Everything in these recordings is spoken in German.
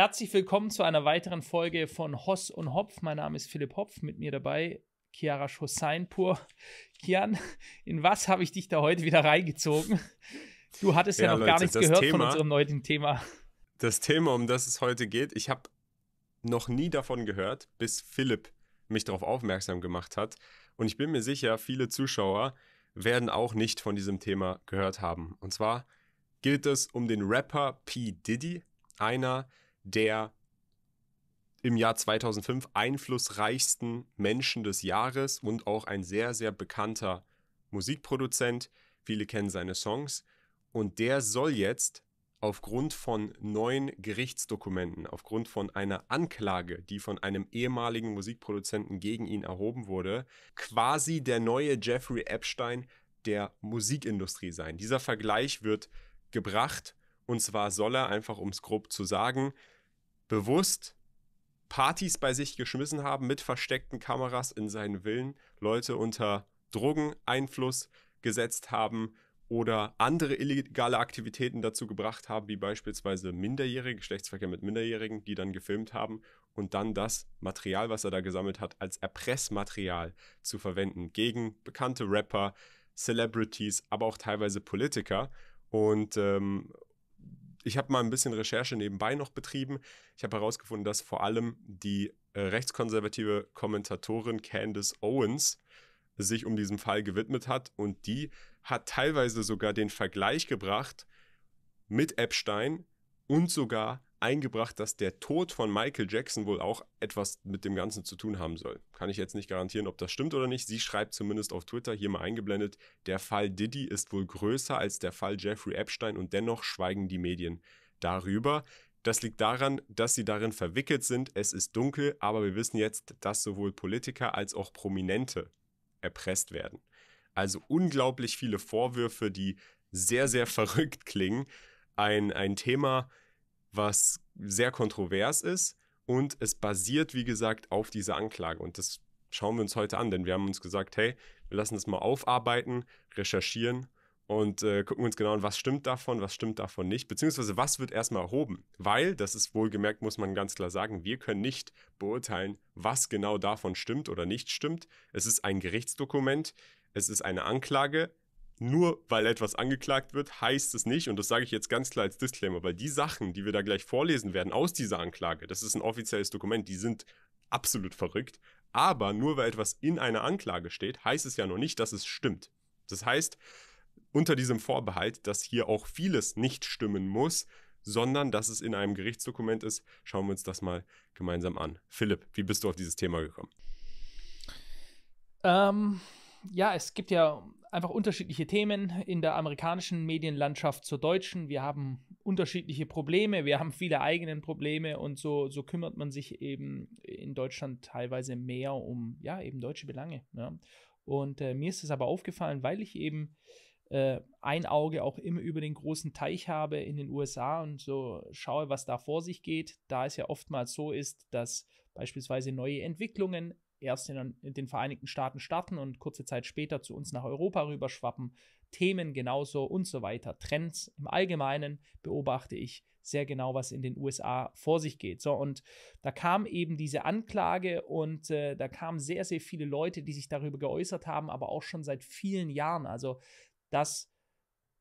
Herzlich willkommen zu einer weiteren Folge von Hoss und Hopf. Mein Name ist Philipp Hopf, mit mir dabei Chiara Schosseinpur. Kian, in was habe ich dich da heute wieder reingezogen? Du hattest ja, ja noch Leute, gar nichts gehört Thema, von unserem neuen Thema. Das Thema, um das es heute geht, ich habe noch nie davon gehört, bis Philipp mich darauf aufmerksam gemacht hat. Und ich bin mir sicher, viele Zuschauer werden auch nicht von diesem Thema gehört haben. Und zwar gilt es um den Rapper P. Diddy, einer der im Jahr 2005 einflussreichsten Menschen des Jahres und auch ein sehr, sehr bekannter Musikproduzent. Viele kennen seine Songs. Und der soll jetzt aufgrund von neuen Gerichtsdokumenten, aufgrund von einer Anklage, die von einem ehemaligen Musikproduzenten gegen ihn erhoben wurde, quasi der neue Jeffrey Epstein der Musikindustrie sein. Dieser Vergleich wird gebracht und zwar soll er, einfach um es grob zu sagen, bewusst Partys bei sich geschmissen haben mit versteckten Kameras in seinen Willen, Leute unter Drogeneinfluss gesetzt haben oder andere illegale Aktivitäten dazu gebracht haben, wie beispielsweise Minderjährige, Geschlechtsverkehr mit Minderjährigen, die dann gefilmt haben und dann das Material, was er da gesammelt hat, als Erpressmaterial zu verwenden gegen bekannte Rapper, Celebrities, aber auch teilweise Politiker. Und ähm, ich habe mal ein bisschen Recherche nebenbei noch betrieben. Ich habe herausgefunden, dass vor allem die äh, rechtskonservative Kommentatorin Candace Owens sich um diesen Fall gewidmet hat und die hat teilweise sogar den Vergleich gebracht mit Epstein und sogar eingebracht, dass der Tod von Michael Jackson wohl auch etwas mit dem Ganzen zu tun haben soll. Kann ich jetzt nicht garantieren, ob das stimmt oder nicht. Sie schreibt zumindest auf Twitter, hier mal eingeblendet, der Fall Diddy ist wohl größer als der Fall Jeffrey Epstein und dennoch schweigen die Medien darüber. Das liegt daran, dass sie darin verwickelt sind. Es ist dunkel, aber wir wissen jetzt, dass sowohl Politiker als auch Prominente erpresst werden. Also unglaublich viele Vorwürfe, die sehr, sehr verrückt klingen. Ein, ein Thema, was sehr kontrovers ist und es basiert, wie gesagt, auf dieser Anklage und das schauen wir uns heute an, denn wir haben uns gesagt, hey, wir lassen das mal aufarbeiten, recherchieren und äh, gucken uns genau an, was stimmt davon, was stimmt davon nicht, beziehungsweise was wird erstmal erhoben. Weil, das ist wohlgemerkt, muss man ganz klar sagen, wir können nicht beurteilen, was genau davon stimmt oder nicht stimmt. Es ist ein Gerichtsdokument, es ist eine Anklage, nur weil etwas angeklagt wird, heißt es nicht, und das sage ich jetzt ganz klar als Disclaimer, weil die Sachen, die wir da gleich vorlesen werden aus dieser Anklage, das ist ein offizielles Dokument, die sind absolut verrückt. Aber nur weil etwas in einer Anklage steht, heißt es ja noch nicht, dass es stimmt. Das heißt, unter diesem Vorbehalt, dass hier auch vieles nicht stimmen muss, sondern dass es in einem Gerichtsdokument ist, schauen wir uns das mal gemeinsam an. Philipp, wie bist du auf dieses Thema gekommen? Ähm, ja, es gibt ja einfach unterschiedliche Themen in der amerikanischen Medienlandschaft zur deutschen. Wir haben unterschiedliche Probleme, wir haben viele eigenen Probleme und so, so kümmert man sich eben in Deutschland teilweise mehr um, ja, eben deutsche Belange. Ja. Und äh, mir ist es aber aufgefallen, weil ich eben äh, ein Auge auch immer über den großen Teich habe in den USA und so schaue, was da vor sich geht, da es ja oftmals so ist, dass beispielsweise neue Entwicklungen erst in den Vereinigten Staaten starten und kurze Zeit später zu uns nach Europa rüberschwappen. Themen genauso und so weiter. Trends im Allgemeinen beobachte ich sehr genau, was in den USA vor sich geht. So, und da kam eben diese Anklage und äh, da kamen sehr, sehr viele Leute, die sich darüber geäußert haben, aber auch schon seit vielen Jahren. Also, dass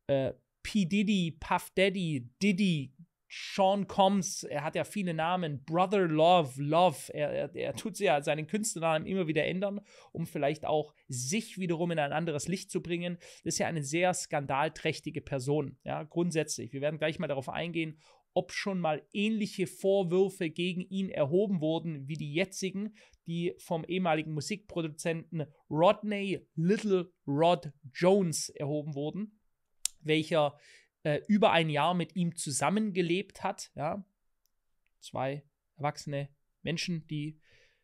äh, P. Diddy, Puff Daddy, Diddy, Sean Combs, er hat ja viele Namen, Brother Love, Love, er, er, er tut ja seinen Künstlernamen immer wieder ändern, um vielleicht auch sich wiederum in ein anderes Licht zu bringen. Das ist ja eine sehr skandalträchtige Person, ja, grundsätzlich. Wir werden gleich mal darauf eingehen, ob schon mal ähnliche Vorwürfe gegen ihn erhoben wurden wie die jetzigen, die vom ehemaligen Musikproduzenten Rodney Little Rod Jones erhoben wurden, welcher äh, über ein Jahr mit ihm zusammengelebt hat. Ja? Zwei erwachsene Menschen, die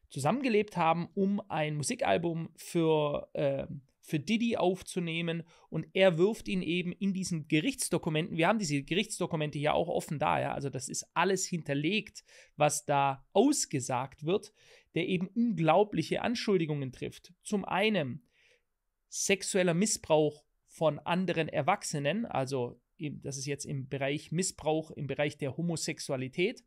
zusammengelebt haben, um ein Musikalbum für, äh, für Diddy aufzunehmen. Und er wirft ihn eben in diesen Gerichtsdokumenten, wir haben diese Gerichtsdokumente hier auch offen da, ja, also das ist alles hinterlegt, was da ausgesagt wird, der eben unglaubliche Anschuldigungen trifft. Zum einen sexueller Missbrauch von anderen Erwachsenen, also das ist jetzt im Bereich Missbrauch, im Bereich der Homosexualität,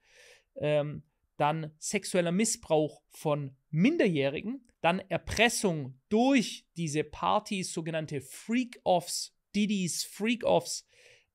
ähm, dann sexueller Missbrauch von Minderjährigen, dann Erpressung durch diese Partys, sogenannte Freak-Offs, Didis Freak-Offs,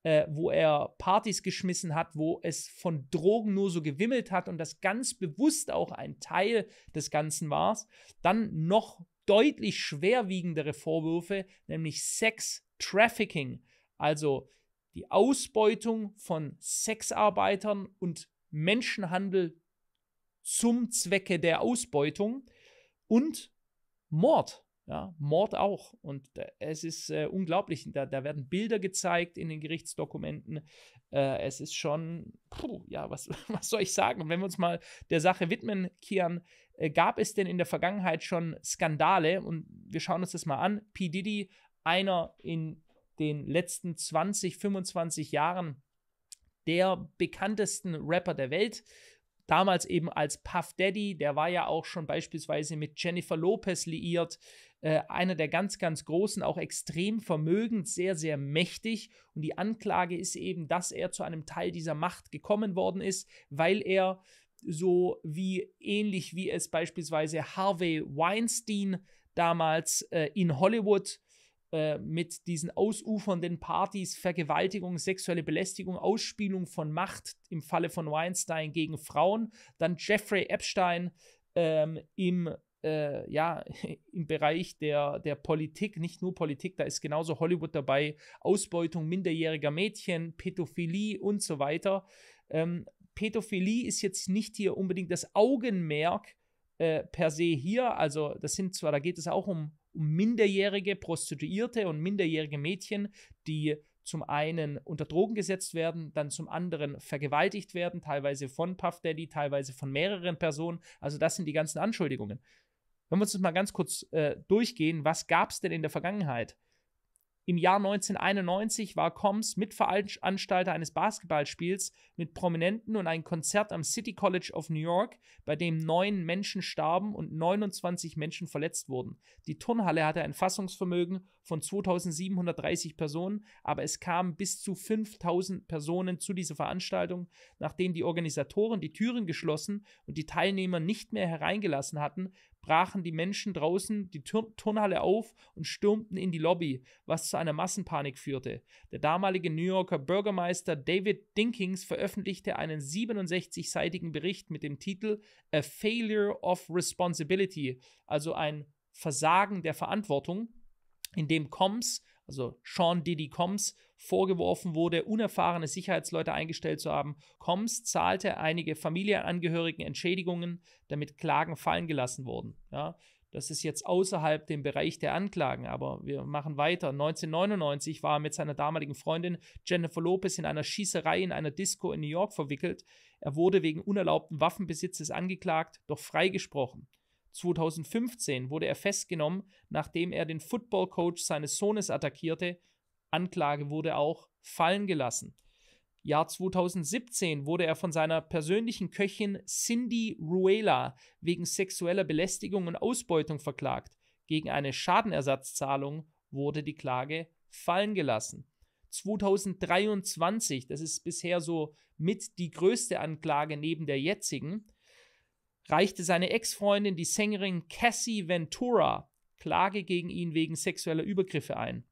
äh, wo er Partys geschmissen hat, wo es von Drogen nur so gewimmelt hat und das ganz bewusst auch ein Teil des Ganzen war. Dann noch deutlich schwerwiegendere Vorwürfe, nämlich Sex-Trafficking, also die Ausbeutung von Sexarbeitern und Menschenhandel zum Zwecke der Ausbeutung und Mord. Ja, Mord auch. Und es ist äh, unglaublich. Da, da, werden Bilder gezeigt in den Gerichtsdokumenten. Äh, es ist schon, puh, ja, was, was soll ich sagen? Und wenn wir uns mal der Sache widmen, Kian, äh, gab es denn in der Vergangenheit schon Skandale? Und wir schauen uns das mal an. P. Diddy, einer in den letzten 20, 25 Jahren der bekanntesten Rapper der Welt. Damals eben als Puff Daddy, der war ja auch schon beispielsweise mit Jennifer Lopez liiert, äh, einer der ganz, ganz großen, auch extrem vermögend, sehr, sehr mächtig. Und die Anklage ist eben, dass er zu einem Teil dieser Macht gekommen worden ist, weil er so wie ähnlich wie es beispielsweise Harvey Weinstein damals äh, in Hollywood äh, mit diesen ausufernden Partys, Vergewaltigung, sexuelle Belästigung, Ausspielung von Macht im Falle von Weinstein gegen Frauen, dann Jeffrey Epstein ähm, im äh, ja, im Bereich der, der Politik, nicht nur Politik, da ist genauso Hollywood dabei, Ausbeutung minderjähriger Mädchen, Pädophilie und so weiter. Ähm, Pädophilie ist jetzt nicht hier unbedingt das Augenmerk äh, per se hier, also das sind zwar, da geht es auch um um minderjährige Prostituierte und minderjährige Mädchen, die zum einen unter Drogen gesetzt werden, dann zum anderen vergewaltigt werden, teilweise von Puff Daddy, teilweise von mehreren Personen. Also das sind die ganzen Anschuldigungen. Wenn wir uns das mal ganz kurz äh, durchgehen, was gab es denn in der Vergangenheit? Im Jahr 1991 war Combs Mitveranstalter eines Basketballspiels mit Prominenten und ein Konzert am City College of New York, bei dem neun Menschen starben und 29 Menschen verletzt wurden. Die Turnhalle hatte ein Fassungsvermögen von 2730 Personen, aber es kamen bis zu 5000 Personen zu dieser Veranstaltung, nachdem die Organisatoren die Türen geschlossen und die Teilnehmer nicht mehr hereingelassen hatten, brachen die Menschen draußen die Tur Turnhalle auf und stürmten in die Lobby, was zu einer Massenpanik führte. Der damalige New Yorker Bürgermeister David Dinkins veröffentlichte einen 67-seitigen Bericht mit dem Titel A Failure of Responsibility, also ein Versagen der Verantwortung, in dem Combs also Sean Diddy Combs, vorgeworfen wurde, unerfahrene Sicherheitsleute eingestellt zu haben. Combs zahlte einige Familienangehörigen Entschädigungen, damit Klagen fallen gelassen wurden. Ja, das ist jetzt außerhalb dem Bereich der Anklagen, aber wir machen weiter. 1999 war er mit seiner damaligen Freundin Jennifer Lopez in einer Schießerei in einer Disco in New York verwickelt. Er wurde wegen unerlaubten Waffenbesitzes angeklagt, doch freigesprochen. 2015 wurde er festgenommen, nachdem er den Footballcoach seines Sohnes attackierte. Anklage wurde auch fallen gelassen. Jahr 2017 wurde er von seiner persönlichen Köchin Cindy Ruela wegen sexueller Belästigung und Ausbeutung verklagt. Gegen eine Schadenersatzzahlung wurde die Klage fallen gelassen. 2023, das ist bisher so mit die größte Anklage neben der jetzigen, reichte seine Ex-Freundin, die Sängerin Cassie Ventura, Klage gegen ihn wegen sexueller Übergriffe ein.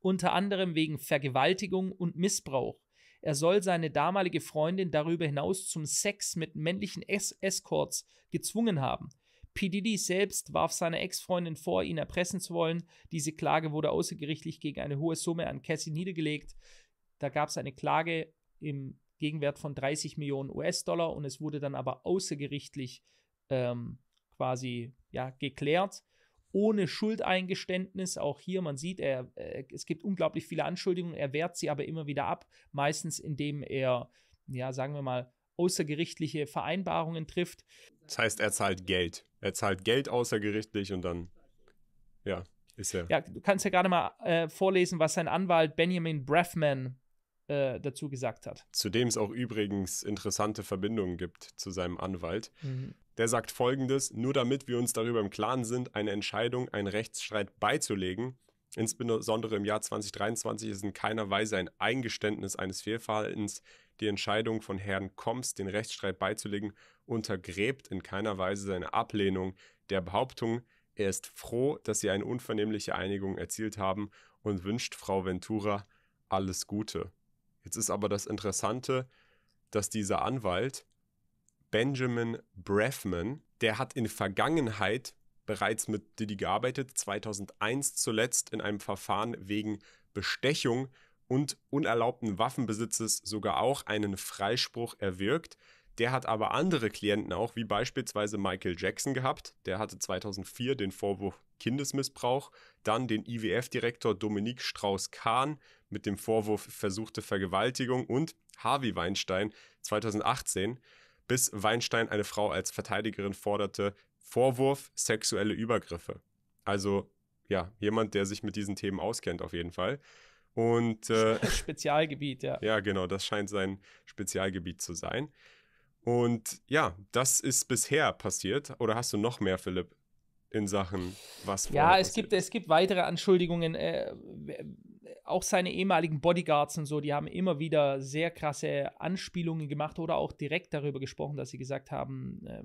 Unter anderem wegen Vergewaltigung und Missbrauch. Er soll seine damalige Freundin darüber hinaus zum Sex mit männlichen es Escorts gezwungen haben. PDD selbst warf seiner Ex-Freundin vor, ihn erpressen zu wollen. Diese Klage wurde außergerichtlich gegen eine hohe Summe an Cassie niedergelegt. Da gab es eine Klage im Gegenwert von 30 Millionen US-Dollar und es wurde dann aber außergerichtlich ähm, quasi ja, geklärt, ohne Schuldeingeständnis. Auch hier, man sieht, er, äh, es gibt unglaublich viele Anschuldigungen, er wehrt sie aber immer wieder ab, meistens indem er, ja, sagen wir mal, außergerichtliche Vereinbarungen trifft. Das heißt, er zahlt Geld. Er zahlt Geld außergerichtlich und dann, ja, ist er. Ja, du kannst ja gerade mal äh, vorlesen, was sein Anwalt Benjamin Breffman äh, dazu gesagt hat. Zu dem es auch übrigens interessante Verbindungen gibt zu seinem Anwalt. Mhm. Der sagt folgendes: Nur damit wir uns darüber im Klaren sind, eine Entscheidung, einen Rechtsstreit beizulegen, insbesondere im Jahr 2023, ist in keiner Weise ein Eingeständnis eines Fehlverhaltens. Die Entscheidung von Herrn Koms, den Rechtsstreit beizulegen, untergräbt in keiner Weise seine Ablehnung der Behauptung, er ist froh, dass sie eine unvernehmliche Einigung erzielt haben und wünscht Frau Ventura alles Gute. Jetzt ist aber das Interessante, dass dieser Anwalt, Benjamin Breffman, der hat in Vergangenheit bereits mit Diddy gearbeitet, 2001 zuletzt in einem Verfahren wegen Bestechung und unerlaubten Waffenbesitzes sogar auch einen Freispruch erwirkt. Der hat aber andere Klienten auch, wie beispielsweise Michael Jackson gehabt. Der hatte 2004 den Vorwurf Kindesmissbrauch, dann den IWF-Direktor Dominique Strauss-Kahn mit dem Vorwurf versuchte Vergewaltigung und Harvey Weinstein 2018, bis Weinstein eine Frau als Verteidigerin forderte, Vorwurf sexuelle Übergriffe. Also ja, jemand, der sich mit diesen Themen auskennt auf jeden Fall. Und äh, Spezialgebiet, ja. Ja, genau, das scheint sein Spezialgebiet zu sein. Und ja, das ist bisher passiert. Oder hast du noch mehr, Philipp, in Sachen was? vorher Ja, es passiert? gibt, es gibt weitere Anschuldigungen. Äh, äh, auch seine ehemaligen Bodyguards und so, die haben immer wieder sehr krasse Anspielungen gemacht oder auch direkt darüber gesprochen, dass sie gesagt haben, äh,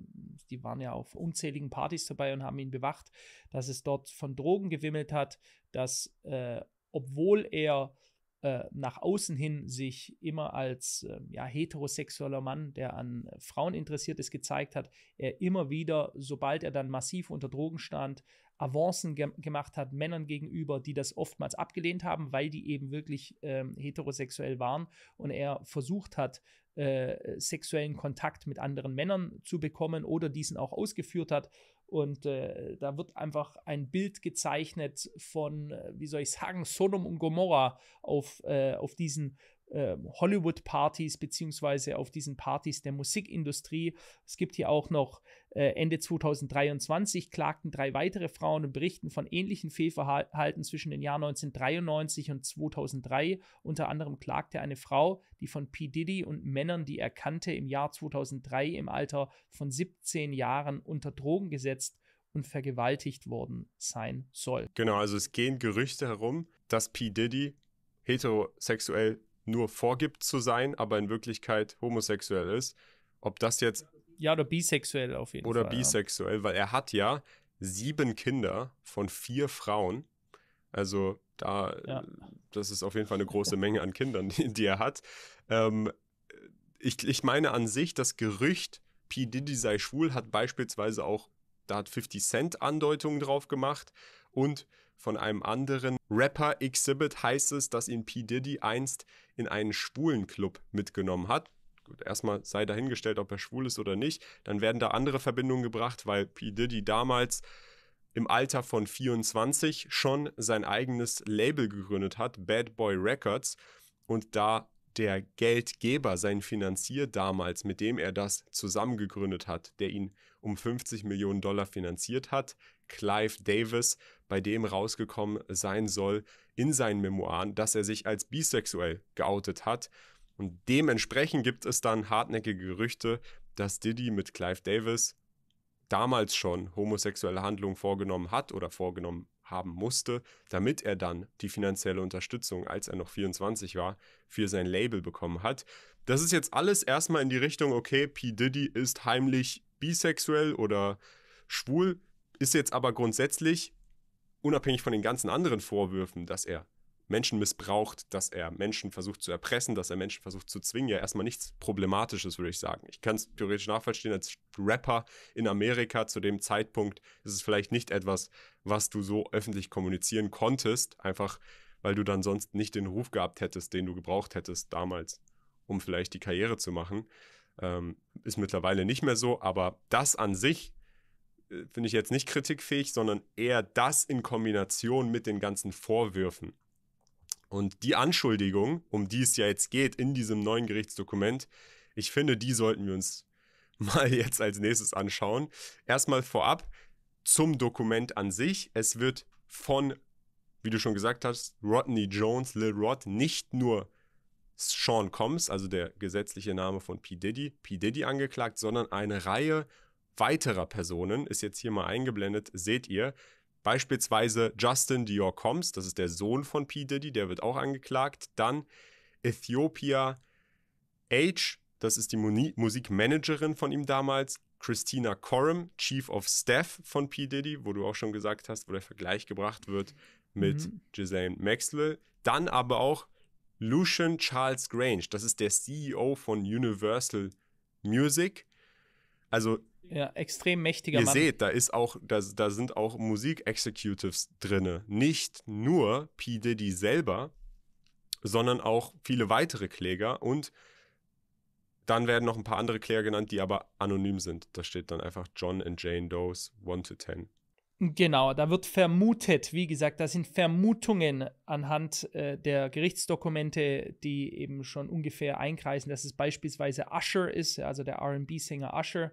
die waren ja auf unzähligen Partys dabei und haben ihn bewacht, dass es dort von Drogen gewimmelt hat, dass äh, obwohl er äh, nach außen hin sich immer als äh, ja, heterosexueller Mann, der an Frauen interessiert ist, gezeigt hat, er immer wieder, sobald er dann massiv unter Drogen stand, Avancen ge gemacht hat Männern gegenüber, die das oftmals abgelehnt haben, weil die eben wirklich ähm, heterosexuell waren und er versucht hat, äh, sexuellen Kontakt mit anderen Männern zu bekommen oder diesen auch ausgeführt hat und äh, da wird einfach ein Bild gezeichnet von, äh, wie soll ich sagen, Sodom und Gomorra auf, äh, auf diesen äh, Hollywood-Partys beziehungsweise auf diesen Partys der Musikindustrie. Es gibt hier auch noch äh, Ende 2023 klagten drei weitere Frauen und berichten von ähnlichen Fehlverhalten zwischen den Jahren 1993 und 2003. Unter anderem klagte eine Frau, die von P. Diddy und Männern, die er kannte, im Jahr 2003 im Alter von 17 Jahren unter Drogen gesetzt und vergewaltigt worden sein soll. Genau, also es gehen Gerüchte herum, dass P. Diddy heterosexuell nur vorgibt zu sein, aber in Wirklichkeit homosexuell ist. Ob das jetzt. Ja, oder bisexuell auf jeden oder Fall. Oder bisexuell, ja. weil er hat ja sieben Kinder von vier Frauen. Also da, ja. das ist auf jeden Fall eine große Menge an Kindern, die, die er hat. Ähm, ich, ich meine an sich, das Gerücht, P. Diddy sei schwul, hat beispielsweise auch, da hat 50 Cent Andeutungen drauf gemacht. Und von einem anderen Rapper Exhibit heißt es, dass ihn P. Diddy einst in einen schwulen Club mitgenommen hat. Gut, erstmal sei dahingestellt, ob er schwul ist oder nicht. Dann werden da andere Verbindungen gebracht, weil P. Diddy damals im Alter von 24 schon sein eigenes Label gegründet hat, Bad Boy Records, und da der Geldgeber, sein Finanzier damals, mit dem er das zusammengegründet hat, der ihn um 50 Millionen Dollar finanziert hat, Clive Davis, bei dem rausgekommen sein soll in seinen Memoiren, dass er sich als bisexuell geoutet hat. Und dementsprechend gibt es dann hartnäckige Gerüchte, dass Diddy mit Clive Davis damals schon homosexuelle Handlungen vorgenommen hat oder vorgenommen haben musste, damit er dann die finanzielle Unterstützung, als er noch 24 war, für sein Label bekommen hat. Das ist jetzt alles erstmal in die Richtung, okay, P. Diddy ist heimlich bisexuell oder schwul, ist jetzt aber grundsätzlich, unabhängig von den ganzen anderen Vorwürfen, dass er Menschen missbraucht, dass er Menschen versucht zu erpressen, dass er Menschen versucht zu zwingen, ja erstmal nichts Problematisches, würde ich sagen. Ich kann es theoretisch nachvollziehen, als Rapper in Amerika zu dem Zeitpunkt ist es vielleicht nicht etwas, was du so öffentlich kommunizieren konntest, einfach weil du dann sonst nicht den Ruf gehabt hättest, den du gebraucht hättest damals, um vielleicht die Karriere zu machen. Ähm, ist mittlerweile nicht mehr so, aber das an sich äh, finde ich jetzt nicht kritikfähig, sondern eher das in Kombination mit den ganzen Vorwürfen, und die Anschuldigung, um die es ja jetzt geht in diesem neuen Gerichtsdokument, ich finde, die sollten wir uns mal jetzt als nächstes anschauen. Erstmal vorab zum Dokument an sich. Es wird von, wie du schon gesagt hast, Rodney Jones, Lil Rod, nicht nur Sean Combs, also der gesetzliche Name von P. Diddy, P. Diddy angeklagt, sondern eine Reihe weiterer Personen, ist jetzt hier mal eingeblendet, seht ihr, Beispielsweise Justin Dior Combs, das ist der Sohn von P. Diddy, der wird auch angeklagt. Dann Ethiopia H, das ist die Musikmanagerin von ihm damals. Christina Coram, Chief of Staff von P. Diddy, wo du auch schon gesagt hast, wo der Vergleich gebracht wird mit mhm. Ghislaine Maxwell. Dann aber auch Lucian Charles Grange, das ist der CEO von Universal Music. Also ja, extrem mächtiger ihr Mann. Ihr seht, da ist auch, da, da sind auch Musik-Executives drinne. Nicht nur P. Diddy selber, sondern auch viele weitere Kläger und dann werden noch ein paar andere Kläger genannt, die aber anonym sind. Da steht dann einfach John and Jane Doe's 1 to 10. Genau, da wird vermutet, wie gesagt, da sind Vermutungen anhand äh, der Gerichtsdokumente, die eben schon ungefähr einkreisen, dass es beispielsweise Usher ist, also der RB-Sänger Usher,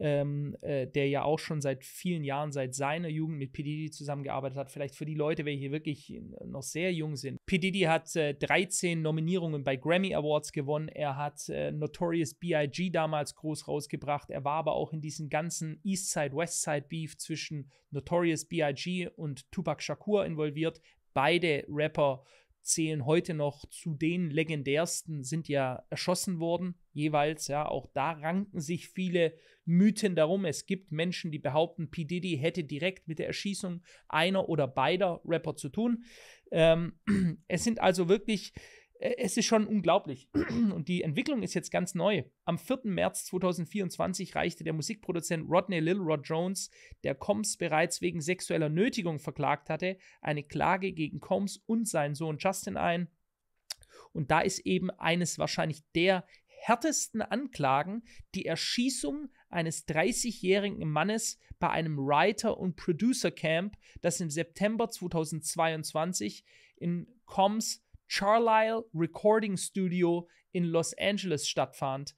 ähm, äh, der ja auch schon seit vielen Jahren, seit seiner Jugend mit Pedidi zusammengearbeitet hat. Vielleicht für die Leute, welche wirklich noch sehr jung sind. Pedidi hat äh, 13 Nominierungen bei Grammy Awards gewonnen. Er hat äh, Notorious B.I.G. damals groß rausgebracht. Er war aber auch in diesen ganzen Eastside, Westside Beef zwischen Notorious B.I.G. und Tupac Shakur involviert. Beide Rapper zählen heute noch zu den legendärsten, sind ja erschossen worden, jeweils, ja, auch da ranken sich viele Mythen darum. Es gibt Menschen, die behaupten, P. Diddy hätte direkt mit der Erschießung einer oder beider Rapper zu tun. Ähm, es sind also wirklich äh, es ist schon unglaublich. Und die Entwicklung ist jetzt ganz neu. Am 4. März 2024 reichte der Musikproduzent Rodney Lil Rod Jones, der Combs bereits wegen sexueller Nötigung verklagt hatte, eine Klage gegen Combs und seinen Sohn Justin ein. Und da ist eben eines wahrscheinlich der härtesten Anklagen die Erschießung eines 30-jährigen Mannes bei einem Writer- und Producer-Camp, das im September 2022 in Combs Charlisle Recording Studio in Los Angeles stattfand.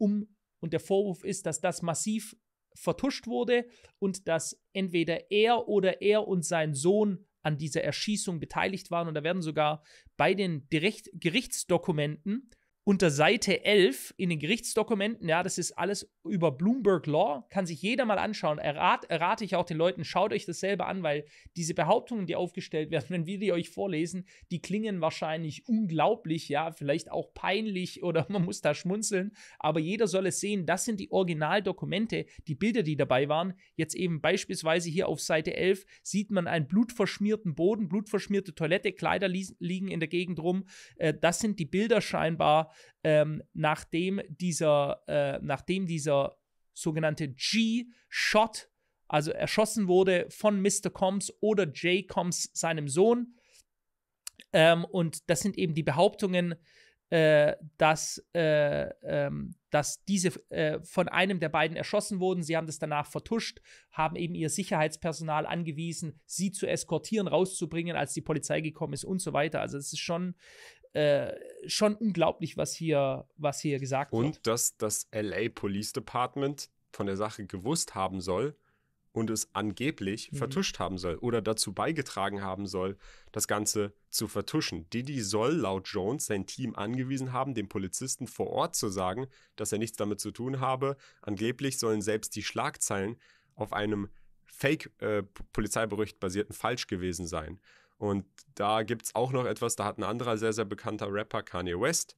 Um, und der Vorwurf ist, dass das massiv vertuscht wurde und dass entweder er oder er und sein Sohn an dieser Erschießung beteiligt waren. Und da werden sogar bei den Gericht Gerichtsdokumenten unter Seite 11 in den Gerichtsdokumenten, ja, das ist alles über Bloomberg Law, kann sich jeder mal anschauen. Errat, errate ich auch den Leuten, schaut euch das selber an, weil diese Behauptungen, die aufgestellt werden, wenn wir die euch vorlesen, die klingen wahrscheinlich unglaublich, ja, vielleicht auch peinlich oder man muss da schmunzeln, aber jeder soll es sehen, das sind die Originaldokumente, die Bilder, die dabei waren. Jetzt eben beispielsweise hier auf Seite 11 sieht man einen blutverschmierten Boden, blutverschmierte Toilette, Kleider li liegen in der Gegend rum. Äh, das sind die Bilder scheinbar ähm, nachdem dieser, äh, nachdem dieser sogenannte G-Shot, also erschossen wurde von Mr. Combs oder J. Combs, seinem Sohn. Ähm, und das sind eben die Behauptungen, äh, dass, äh, ähm, dass diese äh, von einem der beiden erschossen wurden. Sie haben das danach vertuscht, haben eben ihr Sicherheitspersonal angewiesen, sie zu eskortieren, rauszubringen, als die Polizei gekommen ist und so weiter. Also es ist schon äh, schon unglaublich, was hier, was hier gesagt und wird. Und dass das LA Police Department von der Sache gewusst haben soll und es angeblich mhm. vertuscht haben soll oder dazu beigetragen haben soll, das Ganze zu vertuschen. Didi soll laut Jones sein Team angewiesen haben, dem Polizisten vor Ort zu sagen, dass er nichts damit zu tun habe. Angeblich sollen selbst die Schlagzeilen auf einem Fake-Polizeibericht äh, basierten falsch gewesen sein. Und da gibt es auch noch etwas, da hat ein anderer sehr, sehr bekannter Rapper, Kanye West,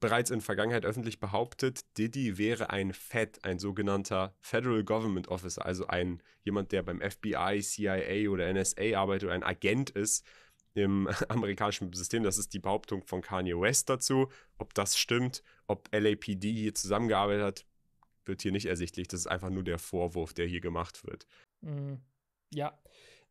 bereits in Vergangenheit öffentlich behauptet, Diddy wäre ein Fed, ein sogenannter Federal Government Officer, also ein jemand, der beim FBI, CIA oder NSA arbeitet oder ein Agent ist im amerikanischen System. Das ist die Behauptung von Kanye West dazu. Ob das stimmt, ob LAPD hier zusammengearbeitet hat, wird hier nicht ersichtlich. Das ist einfach nur der Vorwurf, der hier gemacht wird. Mhm. Ja.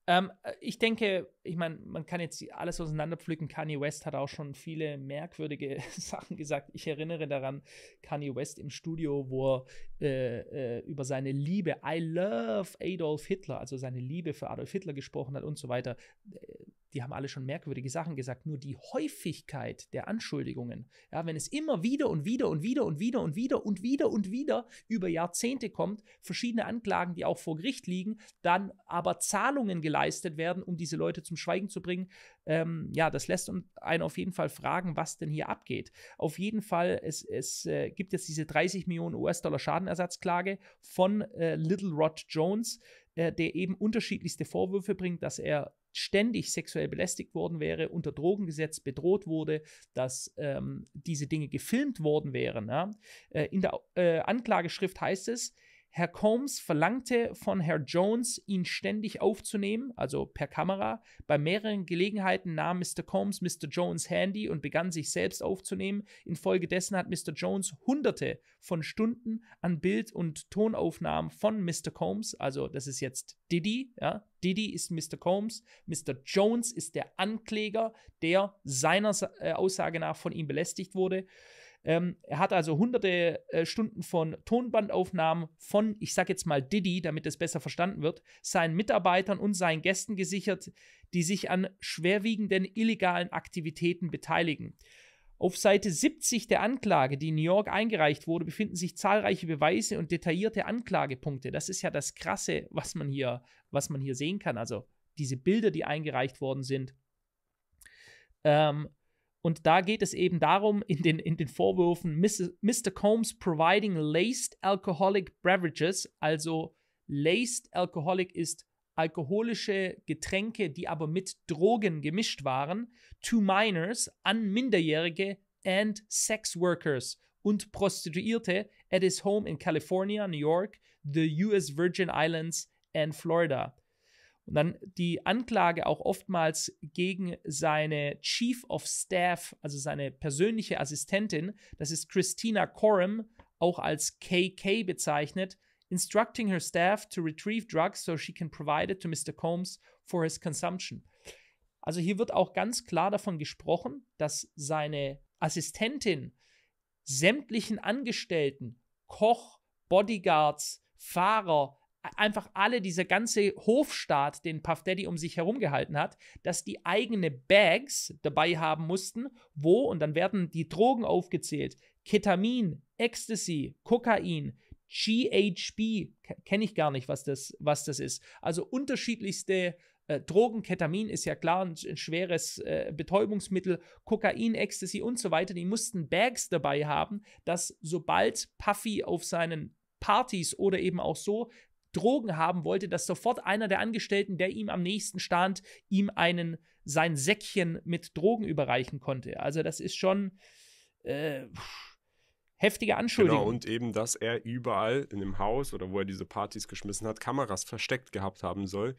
Ähm, äh, ich denke, ich meine, man kann jetzt alles auseinanderpflücken. Kanye West hat auch schon viele merkwürdige Sachen gesagt. Ich erinnere daran, Kanye West im Studio, wo er äh, äh, über seine Liebe, I love Adolf Hitler, also seine Liebe für Adolf Hitler gesprochen hat und so weiter. Äh, die haben alle schon merkwürdige Sachen gesagt, nur die Häufigkeit der Anschuldigungen, ja, wenn es immer wieder und wieder und wieder und wieder und wieder und wieder und wieder über Jahrzehnte kommt, verschiedene Anklagen, die auch vor Gericht liegen, dann aber Zahlungen geleistet werden, um diese Leute zum Schweigen zu bringen, ähm, ja, das lässt einen auf jeden Fall fragen, was denn hier abgeht. Auf jeden Fall, es, es äh, gibt jetzt diese 30 Millionen US-Dollar Schadenersatzklage von äh, Little Rod Jones, äh, der eben unterschiedlichste Vorwürfe bringt, dass er ständig sexuell belästigt worden wäre, unter Drogengesetz bedroht wurde, dass ähm, diese Dinge gefilmt worden wären. Ja? Äh, in der äh, Anklageschrift heißt es, Herr Combs verlangte von Herr Jones, ihn ständig aufzunehmen, also per Kamera. Bei mehreren Gelegenheiten nahm Mr. Combs Mr. Jones Handy und begann sich selbst aufzunehmen. Infolgedessen hat Mr. Jones hunderte von Stunden an Bild- und Tonaufnahmen von Mr. Combs, also das ist jetzt Diddy, ja, Diddy ist Mr. Combs, Mr. Jones ist der Ankläger, der seiner äh, Aussage nach von ihm belästigt wurde. Ähm, er hat also hunderte äh, Stunden von Tonbandaufnahmen von, ich sag jetzt mal Diddy, damit es besser verstanden wird, seinen Mitarbeitern und seinen Gästen gesichert, die sich an schwerwiegenden illegalen Aktivitäten beteiligen. Auf Seite 70 der Anklage, die in New York eingereicht wurde, befinden sich zahlreiche Beweise und detaillierte Anklagepunkte. Das ist ja das Krasse, was man hier, was man hier sehen kann. Also diese Bilder, die eingereicht worden sind. Ähm, und da geht es eben darum, in den, in den Vorwürfen, Mr. Combs providing laced alcoholic beverages, also laced alcoholic ist alkoholische Getränke, die aber mit Drogen gemischt waren, to minors, an Minderjährige and sex workers und Prostituierte at his home in California, New York, the US Virgin Islands and Florida. Und dann die Anklage auch oftmals gegen seine Chief of Staff, also seine persönliche Assistentin, das ist Christina Coram, auch als KK bezeichnet, instructing her staff to retrieve drugs so she can provide it to Mr. Combs for his consumption. Also hier wird auch ganz klar davon gesprochen, dass seine Assistentin sämtlichen Angestellten, Koch, Bodyguards, Fahrer, einfach alle, dieser ganze Hofstaat, den Puff Daddy um sich herum gehalten hat, dass die eigene Bags dabei haben mussten, wo, und dann werden die Drogen aufgezählt, Ketamin, Ecstasy, Kokain, GHB, kenne ich gar nicht, was das, was das ist. Also unterschiedlichste äh, Drogen, Ketamin ist ja klar ein, ein schweres äh, Betäubungsmittel, Kokain, Ecstasy und so weiter. Die mussten Bags dabei haben, dass sobald Puffy auf seinen Partys oder eben auch so Drogen haben wollte, dass sofort einer der Angestellten, der ihm am nächsten stand, ihm einen sein Säckchen mit Drogen überreichen konnte. Also das ist schon äh, heftige Anschuldigung. Genau, und eben, dass er überall in dem Haus oder wo er diese Partys geschmissen hat, Kameras versteckt gehabt haben soll,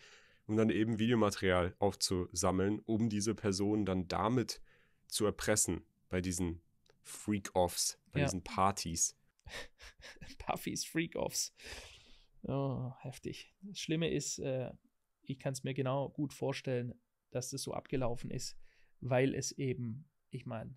um dann eben Videomaterial aufzusammeln, um diese Person dann damit zu erpressen bei diesen Freak-Offs, bei ja. diesen Partys. Puffys Freak-Offs. Oh, heftig. Das Schlimme ist, äh, ich kann es mir genau gut vorstellen, dass das so abgelaufen ist, weil es eben, ich meine,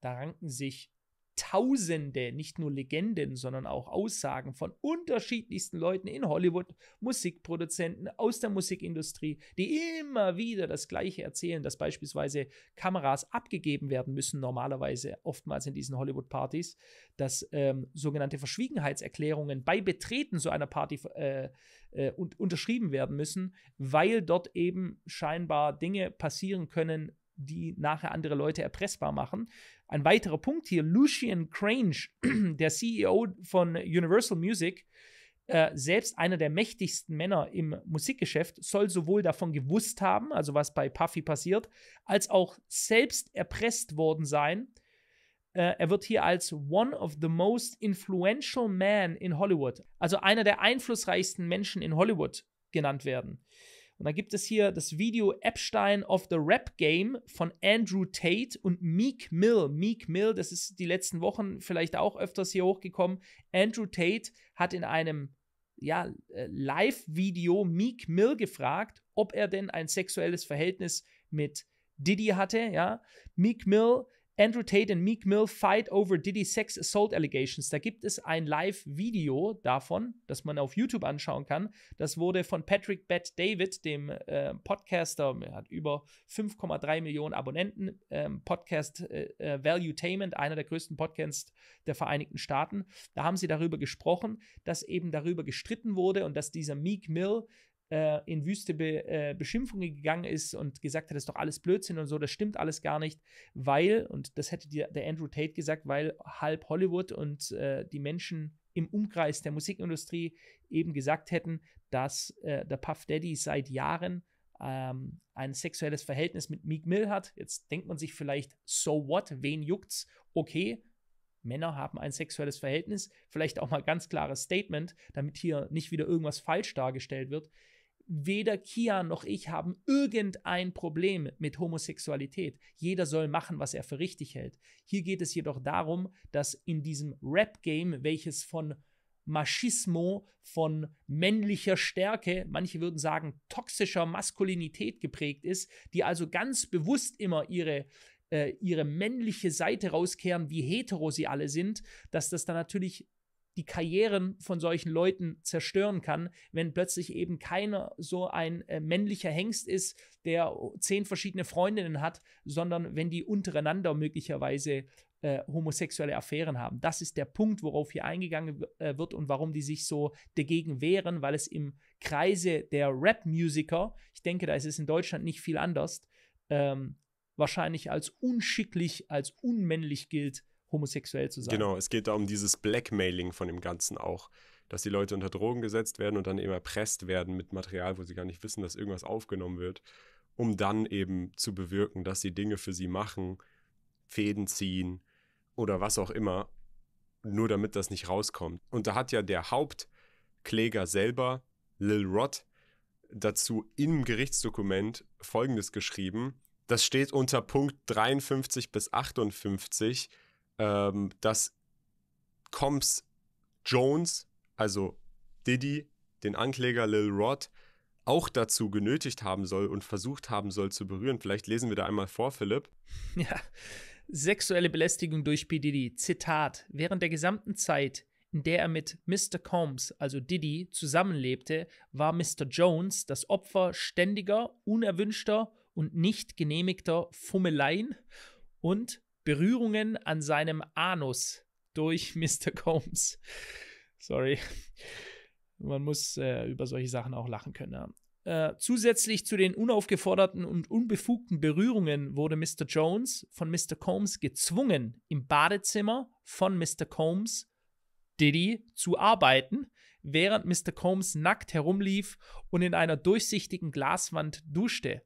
da ranken sich Tausende, nicht nur Legenden, sondern auch Aussagen von unterschiedlichsten Leuten in Hollywood, Musikproduzenten aus der Musikindustrie, die immer wieder das Gleiche erzählen, dass beispielsweise Kameras abgegeben werden müssen, normalerweise oftmals in diesen Hollywood-Partys, dass ähm, sogenannte Verschwiegenheitserklärungen bei Betreten so einer Party äh, äh, unterschrieben werden müssen, weil dort eben scheinbar Dinge passieren können, die nachher andere Leute erpressbar machen. Ein weiterer Punkt hier, Lucian Crange, der CEO von Universal Music, äh, selbst einer der mächtigsten Männer im Musikgeschäft, soll sowohl davon gewusst haben, also was bei Puffy passiert, als auch selbst erpresst worden sein. Äh, er wird hier als One of the Most Influential Men in Hollywood, also einer der einflussreichsten Menschen in Hollywood genannt werden. Und da gibt es hier das Video Epstein of the Rap Game von Andrew Tate und Meek Mill. Meek Mill, das ist die letzten Wochen vielleicht auch öfters hier hochgekommen. Andrew Tate hat in einem ja, äh, Live-Video Meek Mill gefragt, ob er denn ein sexuelles Verhältnis mit Diddy hatte. Ja? Meek Mill Andrew Tate und Meek Mill Fight over Diddy Sex Assault Allegations. Da gibt es ein Live-Video davon, das man auf YouTube anschauen kann. Das wurde von Patrick Bett David, dem äh, Podcaster, er hat über 5,3 Millionen Abonnenten, ähm, Podcast äh, äh, Valuetainment, einer der größten Podcasts der Vereinigten Staaten. Da haben sie darüber gesprochen, dass eben darüber gestritten wurde und dass dieser Meek Mill äh, in wüste Be äh, Beschimpfungen gegangen ist und gesagt hat, das ist doch alles Blödsinn und so, das stimmt alles gar nicht, weil, und das hätte die, der Andrew Tate gesagt, weil halb Hollywood und äh, die Menschen im Umkreis der Musikindustrie eben gesagt hätten, dass äh, der Puff Daddy seit Jahren ähm, ein sexuelles Verhältnis mit Meek Mill hat. Jetzt denkt man sich vielleicht, so what, wen juckt's? Okay, Männer haben ein sexuelles Verhältnis. Vielleicht auch mal ganz klares Statement, damit hier nicht wieder irgendwas falsch dargestellt wird weder Kia noch ich haben irgendein Problem mit Homosexualität. Jeder soll machen, was er für richtig hält. Hier geht es jedoch darum, dass in diesem Rap-Game, welches von Machismo, von männlicher Stärke, manche würden sagen toxischer Maskulinität geprägt ist, die also ganz bewusst immer ihre äh, ihre männliche Seite rauskehren, wie hetero sie alle sind, dass das dann natürlich die Karrieren von solchen Leuten zerstören kann, wenn plötzlich eben keiner so ein äh, männlicher Hengst ist, der zehn verschiedene Freundinnen hat, sondern wenn die untereinander möglicherweise äh, homosexuelle Affären haben. Das ist der Punkt, worauf hier eingegangen äh, wird und warum die sich so dagegen wehren, weil es im Kreise der Rap-Musiker, ich denke, da ist es in Deutschland nicht viel anders, ähm, wahrscheinlich als unschicklich, als unmännlich gilt, homosexuell zu sein. Genau, es geht da um dieses Blackmailing von dem Ganzen auch. Dass die Leute unter Drogen gesetzt werden und dann eben erpresst werden mit Material, wo sie gar nicht wissen, dass irgendwas aufgenommen wird, um dann eben zu bewirken, dass sie Dinge für sie machen, Fäden ziehen oder was auch immer, nur damit das nicht rauskommt. Und da hat ja der Hauptkläger selber, Lil Rod, dazu im Gerichtsdokument Folgendes geschrieben. Das steht unter Punkt 53 bis 58 ähm, dass Combs Jones, also Diddy, den Ankläger Lil Rod, auch dazu genötigt haben soll und versucht haben soll zu berühren. Vielleicht lesen wir da einmal vor, Philipp. Ja. Sexuelle Belästigung durch P. Diddy. Zitat. Während der gesamten Zeit, in der er mit Mr. Combs, also Diddy, zusammenlebte, war Mr. Jones das Opfer ständiger, unerwünschter und nicht genehmigter Fummeleien und Berührungen an seinem Anus durch Mr. Combs. Sorry. Man muss äh, über solche Sachen auch lachen können. Ja. Äh, zusätzlich zu den unaufgeforderten und unbefugten Berührungen wurde Mr. Jones von Mr. Combs gezwungen, im Badezimmer von Mr. Combs, Diddy, zu arbeiten, während Mr. Combs nackt herumlief und in einer durchsichtigen Glaswand duschte.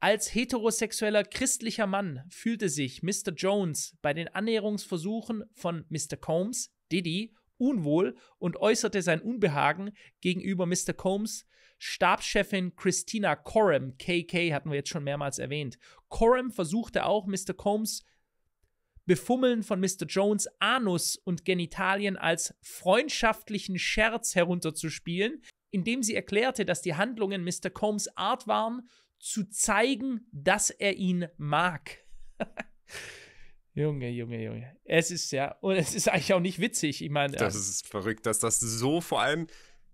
Als heterosexueller christlicher Mann fühlte sich Mr. Jones bei den Annäherungsversuchen von Mr. Combs, Diddy, unwohl und äußerte sein Unbehagen gegenüber Mr. Combs Stabschefin Christina Coram, KK hatten wir jetzt schon mehrmals erwähnt. Coram versuchte auch Mr. Combs Befummeln von Mr. Jones Anus und Genitalien als freundschaftlichen Scherz herunterzuspielen, indem sie erklärte, dass die Handlungen Mr. Combs Art waren, zu zeigen, dass er ihn mag. Junge, Junge, Junge. Es ist ja, und es ist eigentlich auch nicht witzig. Ich meine. Das ist verrückt, dass das so vor allem,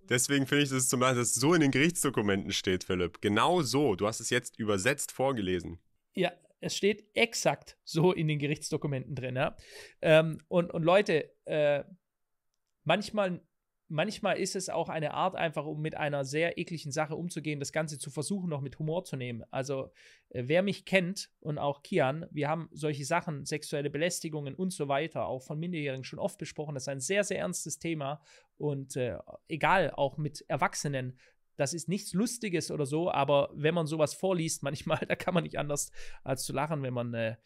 deswegen finde ich das zum Beispiel, dass so in den Gerichtsdokumenten steht, Philipp. Genau so. Du hast es jetzt übersetzt vorgelesen. Ja, es steht exakt so in den Gerichtsdokumenten drin. Ja? Ähm, und, und Leute, äh, manchmal manchmal ist es auch eine Art, einfach um mit einer sehr ekligen Sache umzugehen, das Ganze zu versuchen, noch mit Humor zu nehmen. Also, äh, wer mich kennt und auch Kian, wir haben solche Sachen, sexuelle Belästigungen und so weiter, auch von Minderjährigen schon oft besprochen. Das ist ein sehr, sehr ernstes Thema und äh, egal, auch mit Erwachsenen. Das ist nichts Lustiges oder so, aber wenn man sowas vorliest, manchmal, da kann man nicht anders als zu lachen, wenn man äh,